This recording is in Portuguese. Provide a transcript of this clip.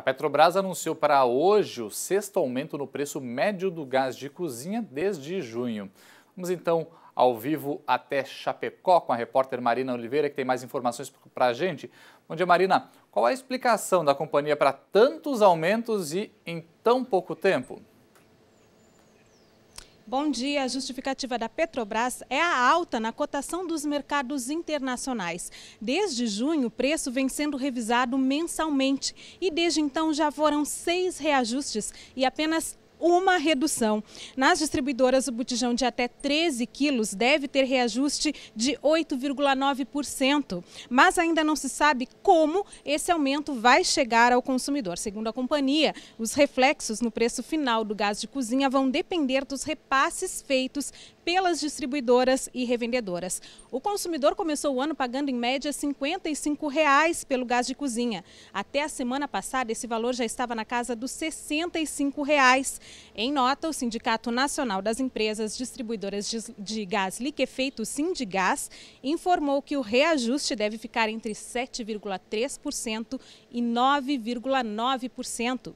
A Petrobras anunciou para hoje o sexto aumento no preço médio do gás de cozinha desde junho. Vamos então ao vivo até Chapecó com a repórter Marina Oliveira, que tem mais informações para a gente. Bom dia, Marina. Qual a explicação da companhia para tantos aumentos e em tão pouco tempo? Bom dia. A justificativa da Petrobras é a alta na cotação dos mercados internacionais. Desde junho, o preço vem sendo revisado mensalmente e desde então já foram seis reajustes e apenas uma redução. Nas distribuidoras, o botijão de até 13 quilos deve ter reajuste de 8,9%, mas ainda não se sabe como esse aumento vai chegar ao consumidor. Segundo a companhia, os reflexos no preço final do gás de cozinha vão depender dos repasses feitos pelas distribuidoras e revendedoras. O consumidor começou o ano pagando em média R$ 55 reais pelo gás de cozinha. Até a semana passada, esse valor já estava na casa dos R$ 65. Reais. Em nota, o Sindicato Nacional das Empresas Distribuidoras de Gás Liquefeito, Sindigás, informou que o reajuste deve ficar entre 7,3% e 9,9%.